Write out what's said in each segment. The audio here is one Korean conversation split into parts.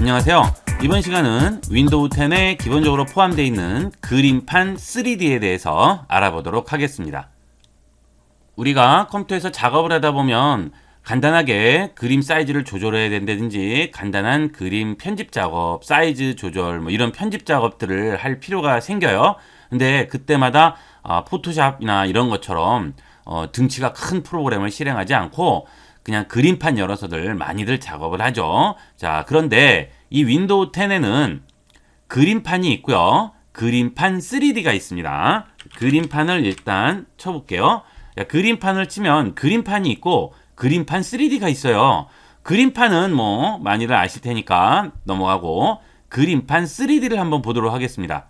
안녕하세요 이번 시간은 윈도우 10에 기본적으로 포함되어 있는 그림판 3D에 대해서 알아보도록 하겠습니다 우리가 컴퓨터에서 작업을 하다 보면 간단하게 그림 사이즈를 조절해야 된다든지 간단한 그림 편집 작업, 사이즈 조절 뭐 이런 편집 작업들을 할 필요가 생겨요 근데 그때마다 어, 포토샵이나 이런 것처럼 어, 등치가 큰 프로그램을 실행하지 않고 그냥 그림판 열어서들 많이들 작업을 하죠. 자, 그런데 이 윈도우 10에는 그림판이 있고요. 그림판 3D가 있습니다. 그림판을 일단 쳐볼게요. 자, 그림판을 치면 그림판이 있고 그림판 3D가 있어요. 그림판은 뭐 많이들 아실 테니까 넘어가고 그림판 3D를 한번 보도록 하겠습니다.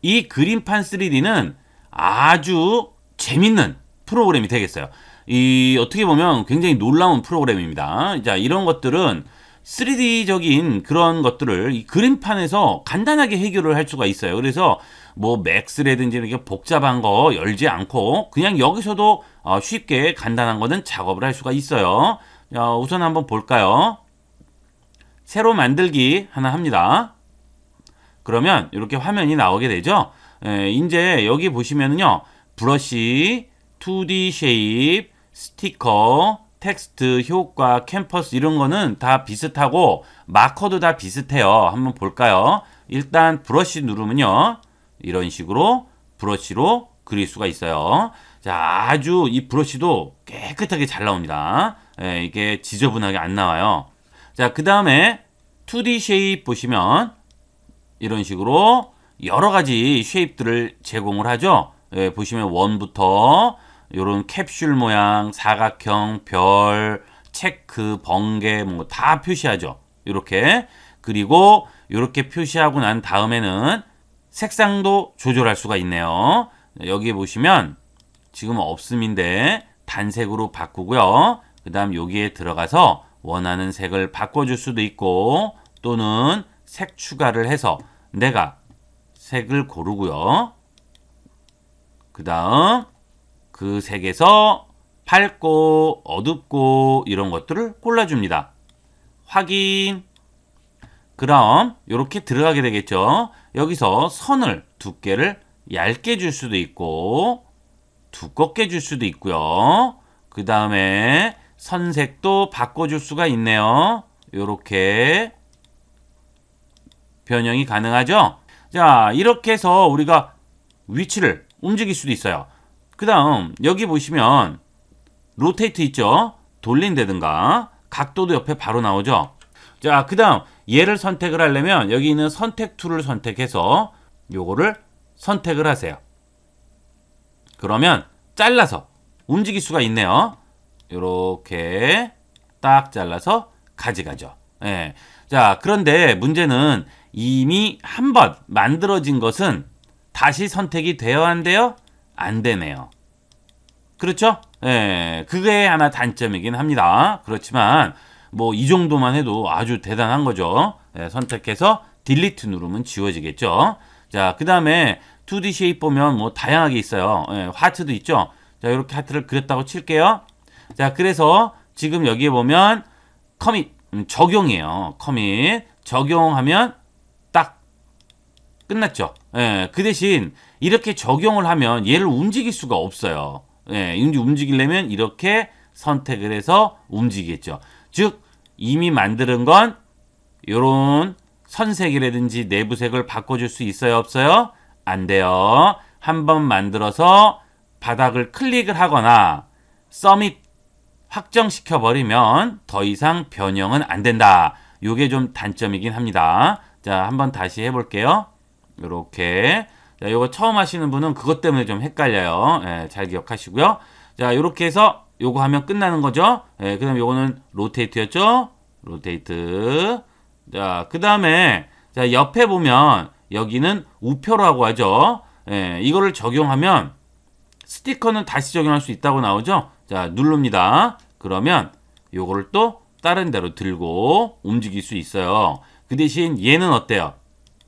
이 그림판 3D는 아주 재밌는 프로그램이 되겠어요. 이 어떻게 보면 굉장히 놀라운 프로그램입니다. 자 이런 것들은 3D적인 그런 것들을 그림판에서 간단하게 해결을 할 수가 있어요. 그래서 뭐 맥스라든지 이렇게 복잡한 거 열지 않고 그냥 여기서도 어 쉽게 간단한 거는 작업을 할 수가 있어요. 자, 우선 한번 볼까요? 새로 만들기 하나 합니다. 그러면 이렇게 화면이 나오게 되죠. 에, 예, 이제 여기 보시면은요. 브러쉬, 2D 쉐입, 스티커, 텍스트, 효과, 캠퍼스 이런 거는 다 비슷하고 마커도 다 비슷해요. 한번 볼까요? 일단 브러쉬 누르면요. 이런 식으로 브러쉬로 그릴 수가 있어요. 자, 아주 이 브러쉬도 깨끗하게 잘 나옵니다. 예, 이게 지저분하게 안 나와요. 자, 그 다음에 2D 쉐입 보시면 이런 식으로 여러 가지 쉐입들을 제공을 하죠. 예, 보시면 원부터 요런 캡슐 모양, 사각형, 별, 체크, 번개 뭐 다 표시하죠. 이렇게 그리고 이렇게 표시하고 난 다음에는 색상도 조절할 수가 있네요. 여기 에 보시면 지금 없음인데 단색으로 바꾸고요. 그 다음 여기에 들어가서 원하는 색을 바꿔줄 수도 있고 또는 색 추가를 해서 내가 색을 고르고요. 그 다음 그 색에서 밝고 어둡고 이런 것들을 골라줍니다. 확인. 그럼 이렇게 들어가게 되겠죠. 여기서 선을 두께를 얇게 줄 수도 있고 두껍게 줄 수도 있고요. 그 다음에 선색도 바꿔줄 수가 있네요. 이렇게 변형이 가능하죠. 자 이렇게 해서 우리가 위치를 움직일 수도 있어요. 그 다음 여기 보시면 로테이트 있죠? 돌린다든가 각도도 옆에 바로 나오죠? 자, 그 다음 얘를 선택을 하려면 여기 있는 선택 툴을 선택해서 요거를 선택을 하세요. 그러면 잘라서 움직일 수가 있네요. 요렇게 딱 잘라서 가져가죠. 예. 자, 그런데 문제는 이미 한 번 만들어진 것은 다시 선택이 되어야 한대요. 안 되네요. 그렇죠? 예, 그게 하나 단점이긴 합니다. 그렇지만 뭐 이 정도만 해도 아주 대단한 거죠. 예, 선택해서 딜리트 누르면 지워지겠죠. 자, 그 다음에 2D 쉐입 보면 뭐 다양하게 있어요. 예, 하트도 있죠. 자, 이렇게 하트를 그렸다고 칠게요. 자, 그래서 지금 여기에 보면 커밋, 음, 적용이에요. 커밋. 적용하면 끝났죠. 예, 그 대신 이렇게 적용을 하면 얘를 움직일 수가 없어요. 예, 움직이려면 이렇게 선택을 해서 움직이겠죠. 즉 이미 만드는 건이런 선색이라든지 내부색을 바꿔줄 수 있어요 없어요? 안 돼요. 한번 만들어서 바닥을 클릭을 하거나 썸이 확정시켜 버리면 더 이상 변형은 안 된다. 요게 좀 단점이긴 합니다. 자, 한번 다시 해볼게요. 이렇게 자, 요거 처음 하시는 분은 그것 때문에 좀 헷갈려요. 예, 잘 기억하시고요. 자, 요렇게 해서 요거 하면 끝나는 거죠. 예, 그 다음 요거는 로테이트였죠. 로테이트. 자, 그 다음에 자, 옆에 보면 여기는 우표라고 하죠. 예, 이거를 적용하면 스티커는 다시 적용할 수 있다고 나오죠. 자, 누릅니다. 그러면 요거를 또 다른 데로 들고 움직일 수 있어요. 그 대신 얘는 어때요?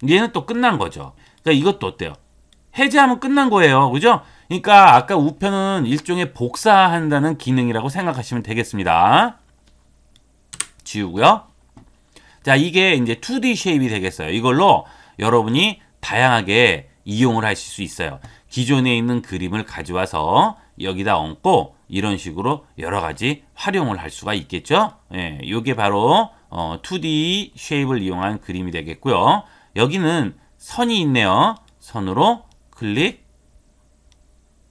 얘는 또 끝난 거죠. 그러니까 이것도 어때요? 해제하면 끝난 거예요. 그죠? 그러니까 아까 우편은 일종의 복사한다는 기능이라고 생각하시면 되겠습니다. 지우고요. 자, 이게 이제 2D 쉐입이 되겠어요. 이걸로 여러분이 다양하게 이용을 하실 수 있어요. 기존에 있는 그림을 가져와서 여기다 얹고 이런 식으로 여러 가지 활용을 할 수가 있겠죠. 예, 이게 바로 어, 2D 쉐입을 이용한 그림이 되겠고요. 여기는 선이 있네요. 선으로 클릭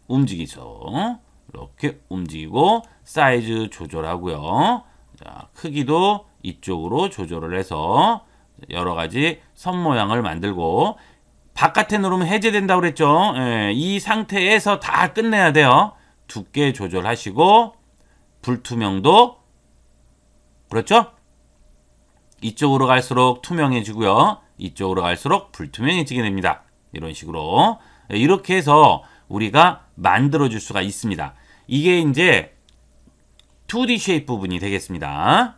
움직이죠. 이렇게 움직이고 사이즈 조절하고요. 자, 크기도 이쪽으로 조절을 해서 여러 가지 선 모양을 만들고 바깥에 누르면 해제된다고 그랬죠. 예, 이 상태에서 다 끝내야 돼요. 두께 조절하시고 불투명도 그렇죠? 이쪽으로 갈수록 투명해지고요. 이쪽으로 갈수록 불투명해지게 됩니다. 이런 식으로 네, 이렇게 해서 우리가 만들어 줄 수가 있습니다. 이게 이제 2D 쉐입 부분이 되겠습니다.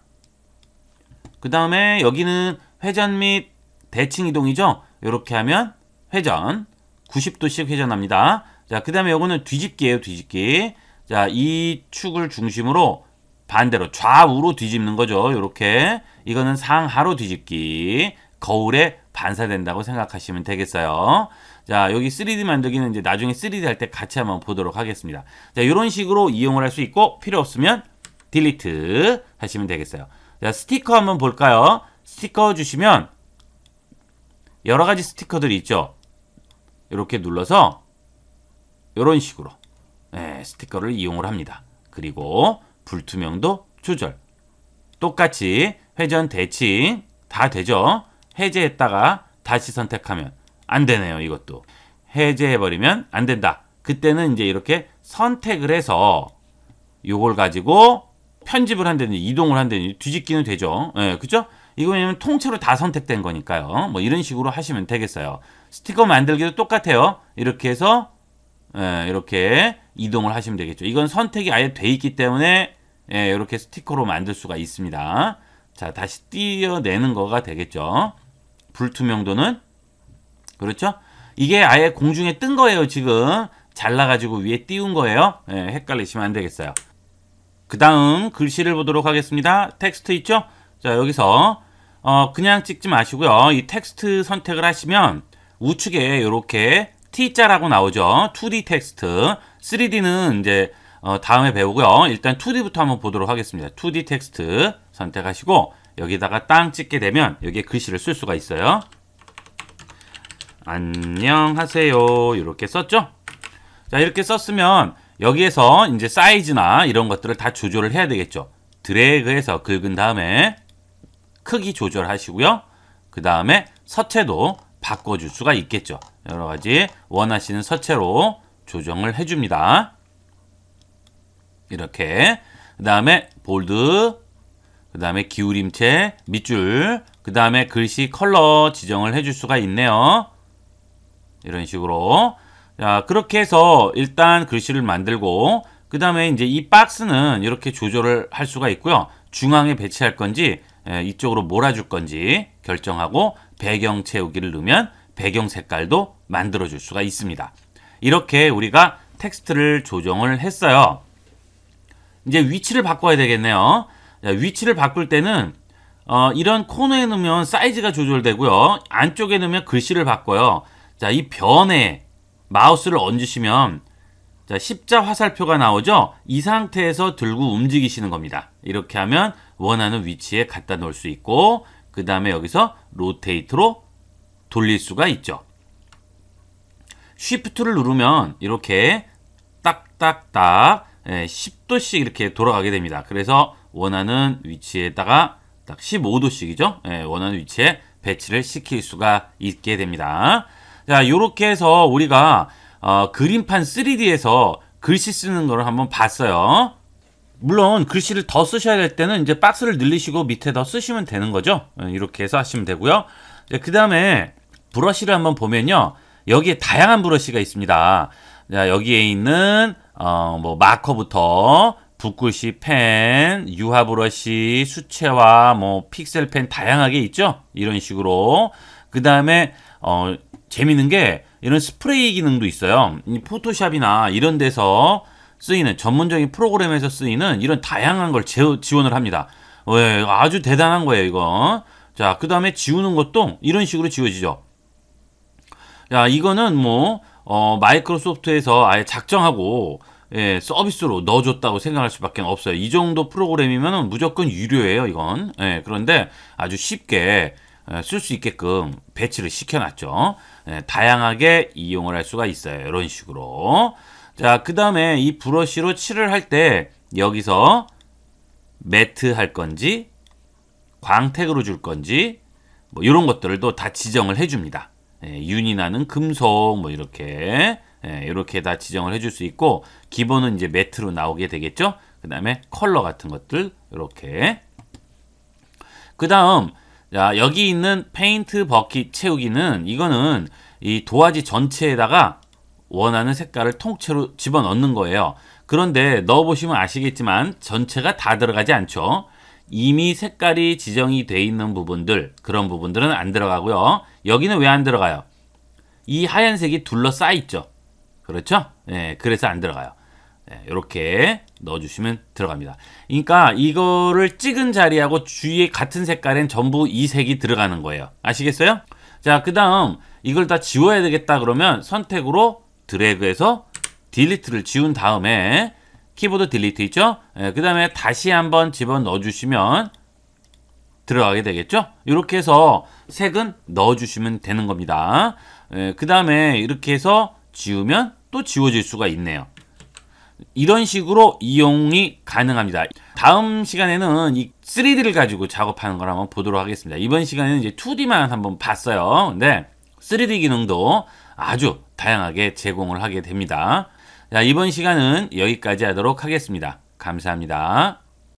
그 다음에 여기는 회전 및 대칭 이동이죠. 이렇게 하면 회전 90도씩 회전합니다. 자, 그 다음에 이거는 뒤집기예요. 뒤집기. 자, 이 축을 중심으로 반대로 좌우로 뒤집는 거죠. 이렇게 이거는 상하로 뒤집기 거울에 반사된다고 생각하시면 되겠어요. 자 여기 3D 만들기는 이제 나중에 3D 할 때 같이 한번 보도록 하겠습니다. 자 이런 식으로 이용을 할 수 있고 필요 없으면 딜리트 하시면 되겠어요. 자 스티커 한번 볼까요? 스티커 주시면 여러 가지 스티커들이 있죠. 이렇게 눌러서 이런 식으로 네, 스티커를 이용을 합니다. 그리고 불투명도 조절. 똑같이 회전 대칭 다 되죠. 해제했다가 다시 선택하면 안 되네요. 이것도. 해제해버리면 안 된다. 그때는 이제 이렇게 선택을 해서 이걸 가지고 편집을 한다든지 이동을 한다든지 뒤집기는 되죠. 예, 그죠? 이거는 통째로 다 선택된 거니까요. 뭐 이런 식으로 하시면 되겠어요. 스티커 만들기도 똑같아요. 이렇게 해서 예, 이렇게 이동을 하시면 되겠죠. 이건 선택이 아예 돼 있기 때문에 예, 이렇게 스티커로 만들 수가 있습니다. 자, 다시 띄어내는 거가 되겠죠. 불투명도는 그렇죠? 이게 아예 공중에 뜬 거예요, 지금. 잘라가지고 위에 띄운 거예요. 예, 헷갈리시면 안 되겠어요. 그 다음 글씨를 보도록 하겠습니다. 텍스트 있죠? 자, 여기서 어, 그냥 찍지 마시고요. 이 텍스트 선택을 하시면 우측에 이렇게 T자라고 나오죠. 2D 텍스트. 3D는 이제 어, 다음에 배우고요. 일단 2D부터 한번 보도록 하겠습니다. 2D 텍스트 선택하시고 여기다가 땅 찍게 되면 여기에 글씨를 쓸 수가 있어요. 안녕하세요 이렇게 썼죠? 자 이렇게 썼으면 여기에서 이제 사이즈나 이런 것들을 다 조절을 해야 되겠죠. 드래그해서 긁은 다음에 크기 조절하시고요. 그 다음에 서체도 바꿔줄 수가 있겠죠. 여러 가지 원하시는 서체로 조정을 해줍니다. 이렇게 그 다음에 볼드 그 다음에 기울임체 밑줄 그 다음에 글씨 컬러 지정을 해 줄 수가 있네요 이런 식으로 자 그렇게 해서 일단 글씨를 만들고 그 다음에 이제 이 박스는 이렇게 조절을 할 수가 있고요 중앙에 배치할 건지 예, 이쪽으로 몰아줄 건지 결정하고 배경 채우기를 넣으면 배경 색깔도 만들어 줄 수가 있습니다 이렇게 우리가 텍스트를 조정을 했어요 이제 위치를 바꿔야 되겠네요. 자, 위치를 바꿀 때는 어, 이런 코너에 놓으면 사이즈가 조절되고요. 안쪽에 놓으면 글씨를 바꿔요. 자, 이 변에 마우스를 얹으시면 자, 십자 화살표가 나오죠? 이 상태에서 들고 움직이시는 겁니다. 이렇게 하면 원하는 위치에 갖다 놓을 수 있고 그 다음에 여기서 로테이트로 돌릴 수가 있죠. 쉬프트를 누르면 이렇게 딱딱딱 10도씩 예, 이렇게 돌아가게 됩니다. 그래서 원하는 위치에다가 딱 15도씩이죠. 예, 원하는 위치에 배치를 시킬 수가 있게 됩니다. 자, 요렇게 해서 우리가 어, 그림판 3D에서 글씨 쓰는 걸 한번 봤어요. 물론 글씨를 더 쓰셔야 될 때는 이제 박스를 늘리시고 밑에 더 쓰시면 되는 거죠. 예, 이렇게 해서 하시면 되고요. 그 다음에 브러쉬를 한번 보면요. 여기에 다양한 브러쉬가 있습니다. 자, 여기에 있는 어, 뭐 마커부터 붓글씨, 펜, 유화 브러쉬, 수채화, 뭐 픽셀 펜 다양하게 있죠. 이런 식으로 그 다음에 어, 재밌는 게 이런 스프레이 기능도 있어요. 포토샵이나 이런 데서 쓰이는 전문적인 프로그램에서 쓰이는 이런 다양한 걸 지원을 합니다. 왜 어, 예, 아주 대단한 거예요 이거. 자그 다음에 지우는 것도 이런 식으로 지워지죠. 야 이거는 뭐 어, 마이크로소프트에서 아예 작정하고 예, 서비스로 넣어줬다고 생각할 수밖에 없어요. 이 정도 프로그램이면 무조건 유료예요, 이건. 예, 그런데 아주 쉽게 어, 쓸수 있게끔 배치를 시켜놨죠. 예, 다양하게 이용을 할 수가 있어요. 이런 식으로. 자, 그 다음에 이 브러쉬로 칠을 할 때 여기서 매트 할 건지 광택으로 줄 건지 뭐 이런 것들도 다 지정을 해줍니다. 예, 윤이 나는 금속 뭐 이렇게 이렇게 예, 다 지정을 해 줄 수 있고 기본은 이제 매트로 나오게 되겠죠. 그 다음에 컬러 같은 것들 이렇게 그 다음 자 여기 있는 페인트 버킷 채우기는 이거는 이 도화지 전체에다가 원하는 색깔을 통째로 집어넣는 거예요. 그런데 넣어보시면 아시겠지만 전체가 다 들어가지 않죠. 이미 색깔이 지정이 돼 있는 부분들 그런 부분들은 안 들어가고요. 여기는 왜 안 들어가요? 이 하얀색이 둘러싸 있죠. 그렇죠? 네, 그래서 안 들어가요. 이렇게 예, 넣어주시면 들어갑니다. 그러니까 이거를 찍은 자리하고 주위에 같은 색깔엔 전부 이 색이 들어가는 거예요. 아시겠어요? 자, 그 다음 이걸 다 지워야 되겠다 그러면 선택으로 드래그해서 딜리트를 지운 다음에 키보드 딜리트 있죠? 예, 그 다음에 다시 한번 집어넣어 주시면 들어가게 되겠죠? 이렇게 해서 색은 넣어주시면 되는 겁니다. 예, 그 다음에 이렇게 해서 지우면 또 지워질 수가 있네요. 이런 식으로 이용이 가능합니다. 다음 시간에는 이 3D를 가지고 작업하는 걸 한번 보도록 하겠습니다. 이번 시간에는 이제 2D만 한번 봤어요. 근데 3D 기능도 아주 다양하게 제공을 하게 됩니다. 자, 이번 시간은 여기까지 하도록 하겠습니다. 감사합니다.